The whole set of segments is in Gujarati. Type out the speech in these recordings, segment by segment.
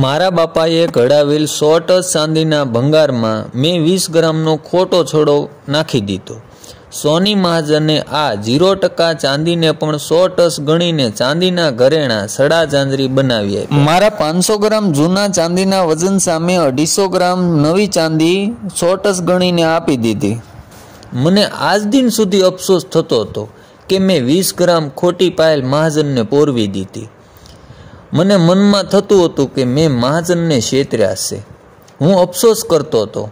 મારા બાપાએ ઘડાવેલ સો ટચ ચાંદીના ભંગારમાં મેં વીસ ગ્રામનો ખોટો છોડો નાખી દીધો સોની મહાજને આ ઝીરો ટકા ચાંદીને પણ સો ટસ ગણીને ચાંદીના ઘરેણા સડા ચાંદરી બનાવી મારા પાંચસો ગ્રામ જૂના ચાંદીના વજન સામે અઢીસો ગ્રામ નવી ચાંદી સો ટસ ગણીને આપી દીધી મને આજ દિન સુધી અફસોસ થતો હતો કે મેં વીસ ગ્રામ ખોટી પાયેલ મહાજનને પોરવી દીધી મને મનમાં થતું હતું કે મેં મહાજનને છેતર્યા છે હું અફસોસ કરતો હતો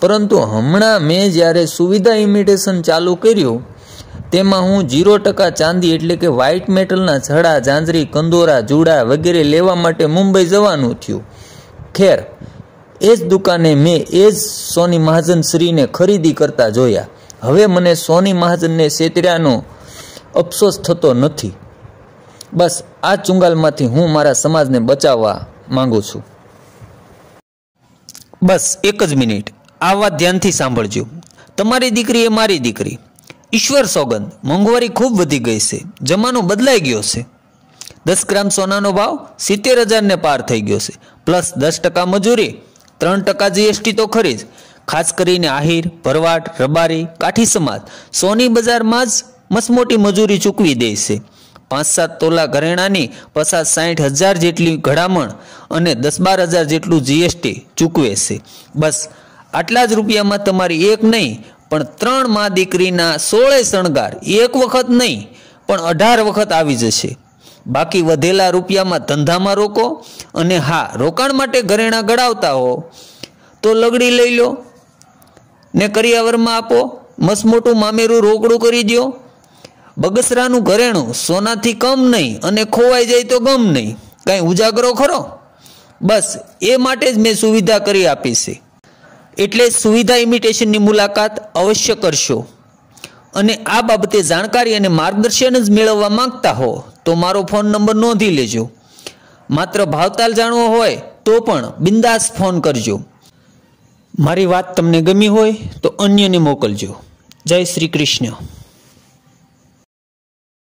પરંતુ હમણાં મેં જ્યારે સુવિધા ઇમિટેશન ચાલુ કર્યું તેમાં હું જીરો ટકા ચાંદી એટલે કે વ્હાઇટ મેટલના છડા ઝાંઝરી કંદોરા જુડા વગેરે લેવા માટે મુંબઈ જવાનું થયું ખેર એ જ દુકાને મેં એ જ સોની મહાજન શ્રીને ખરીદી કરતા જોયા હવે મને સોની મહાજનને છેતર્યાનો અફસોસ થતો નથી બસ આ ચુંગાલમાંથી હું મારા સમાજને બચાવવા માંગુ છું બસ એક જ મિનિટ આ વાત ધ્યાનથી સાંભળજો તમારી દીકરી એ મારી દીકરી ઈશ્વર સોગંદ મોંઘવારી ખૂબ વધી ગઈ છે જમાનો બદલાઈ ગયો છે દસ ગ્રામ સોનાનો ભાવ સિત્તેર હજારને પાર થઈ ગયો છે પ્લસ દસ ટકા મજૂરી ત્રણ ટકા જીએસટી તો ખરી જ ખાસ કરીને આહિર ભરવાટ રબારી કાઠી સમાજ સોની બજારમાં જ મસમોટી મજૂરી ચૂકવી દે છે પાંચ સાત તોલા ઘરેણાની પચાસ સાઠ હજાર જેટલી ઘડામણ અને દસ બાર હજાર જેટલું જીએસટી ચૂકવે છે બસ આટલા જ રૂપિયામાં તમારી એક નહીં પણ ત્રણ મા દીકરીના સોળે શણગાર એક વખત નહીં પણ અઢાર વખત આવી જશે બાકી વધેલા રૂપિયામાં ધંધામાં રોકો અને હા રોકાણ માટે ઘરેણા ગળાવતા હો તો લગડી લઈ લો ને કરિયાવરમાં આપો મસમોટું મામેરું રોકડું કરી દો બગસરાનું ઘરેણું સોનાથી કમ નહીં અને ખોવાઈ જાય તો ગમ નહીં કાંઈ ઉજાગરો ખરો બસ એ માટે જ મેં સુવિધા કરી આપી છે એટલે સુવિધા ઇમિટેશનની મુલાકાત અવશ્ય કરશો અને આ બાબતે જાણકારી અને માર્ગદર્શન જ મેળવવા માંગતા હો તો મારો ફોન નંબર નોંધી લેજો માત્ર ભાવતાલ જાણવો હોય તો પણ બિંદાસ ફોન કરજો મારી વાત તમને ગમી હોય તો અન્યને મોકલજો જય શ્રી કૃષ્ણ